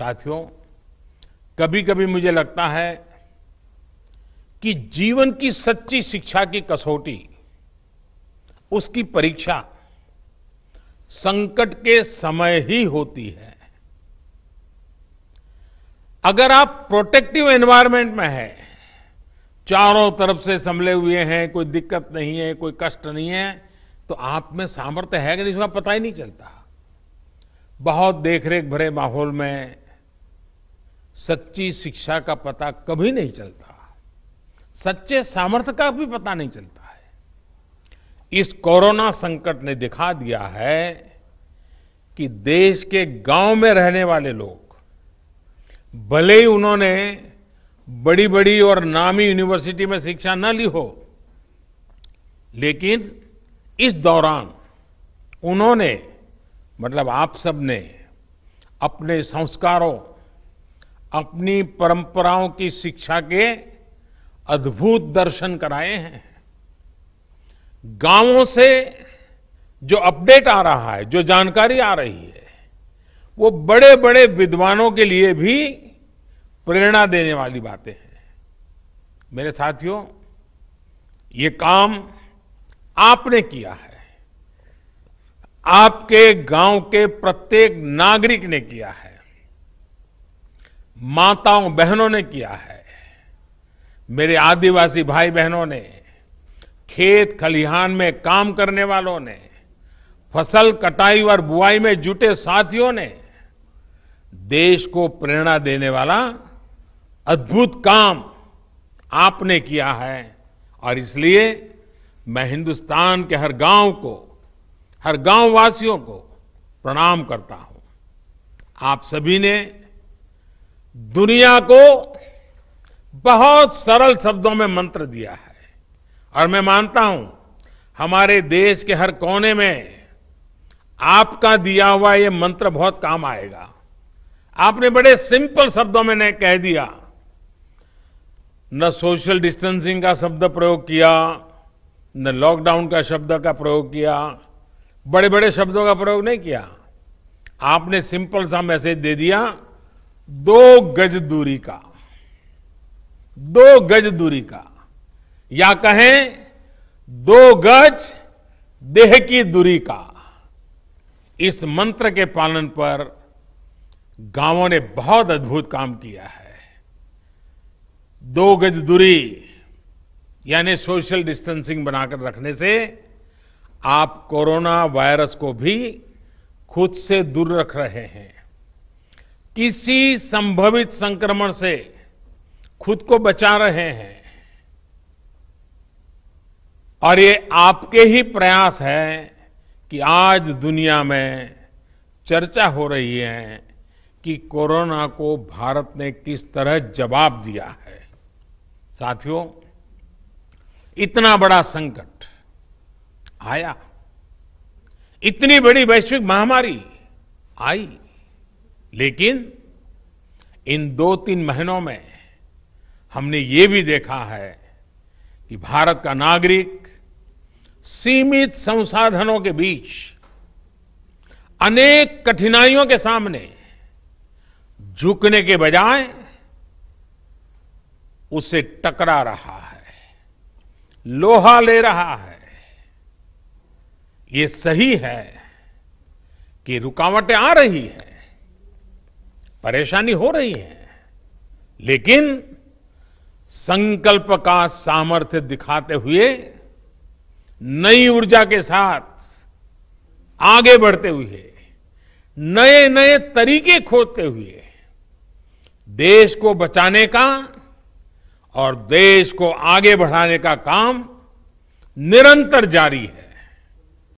साथियों कभी कभी मुझे लगता है कि जीवन की सच्ची शिक्षा की कसौटी उसकी परीक्षा संकट के समय ही होती है अगर आप प्रोटेक्टिव एनवायरमेंट में हैं चारों तरफ से संभले हुए हैं कोई दिक्कत नहीं है कोई कष्ट नहीं है तो आप में सामर्थ्य है कि नहीं इसका पता ही नहीं चलता बहुत देखरेख भरे माहौल में सच्ची शिक्षा का पता कभी नहीं चलता सच्चे सामर्थ्य का भी पता नहीं चलता है इस कोरोना संकट ने दिखा दिया है कि देश के गांव में रहने वाले लोग भले ही उन्होंने बड़ी बड़ी और नामी यूनिवर्सिटी में शिक्षा न ली हो लेकिन इस दौरान उन्होंने मतलब आप सब ने अपने संस्कारों अपनी परंपराओं की शिक्षा के अद्भुत दर्शन कराए हैं गांवों से जो अपडेट आ रहा है जो जानकारी आ रही है वो बड़े बड़े विद्वानों के लिए भी प्रेरणा देने वाली बातें हैं मेरे साथियों ये काम आपने किया है आपके गांव के प्रत्येक नागरिक ने किया है माताओं बहनों ने किया है मेरे आदिवासी भाई बहनों ने खेत खलिहान में काम करने वालों ने फसल कटाई और बुआई में जुटे साथियों ने देश को प्रेरणा देने वाला अद्भुत काम आपने किया है और इसलिए मैं हिंदुस्तान के हर गांव को हर गांव वासियों को प्रणाम करता हूं आप सभी ने दुनिया को बहुत सरल शब्दों में मंत्र दिया है और मैं मानता हूं हमारे देश के हर कोने में आपका दिया हुआ ये मंत्र बहुत काम आएगा आपने बड़े सिंपल शब्दों में ने कह दिया न सोशल डिस्टेंसिंग का शब्द प्रयोग किया न लॉकडाउन का शब्द का प्रयोग किया बड़े बड़े शब्दों का प्रयोग नहीं किया आपने सिंपल सा मैसेज दे दिया दो गज दूरी का दो गज दूरी का या कहें दो गज देह की दूरी का इस मंत्र के पालन पर गांवों ने बहुत अद्भुत काम किया है दो गज दूरी यानी सोशल डिस्टेंसिंग बनाकर रखने से आप कोरोना वायरस को भी खुद से दूर रख रहे हैं किसी संभवित संक्रमण से खुद को बचा रहे हैं और ये आपके ही प्रयास है कि आज दुनिया में चर्चा हो रही है कि कोरोना को भारत ने किस तरह जवाब दिया है साथियों इतना बड़ा संकट आया इतनी बड़ी वैश्विक महामारी आई लेकिन इन दो तीन महीनों में हमने ये भी देखा है कि भारत का नागरिक सीमित संसाधनों के बीच अनेक कठिनाइयों के सामने झुकने के बजाय उसे टकरा रहा है लोहा ले रहा है ये सही है कि रुकावटें आ रही है परेशानी हो रही है लेकिन संकल्प का सामर्थ्य दिखाते हुए नई ऊर्जा के साथ आगे बढ़ते हुए नए नए तरीके खोजते हुए देश को बचाने का और देश को आगे बढ़ाने का काम निरंतर जारी है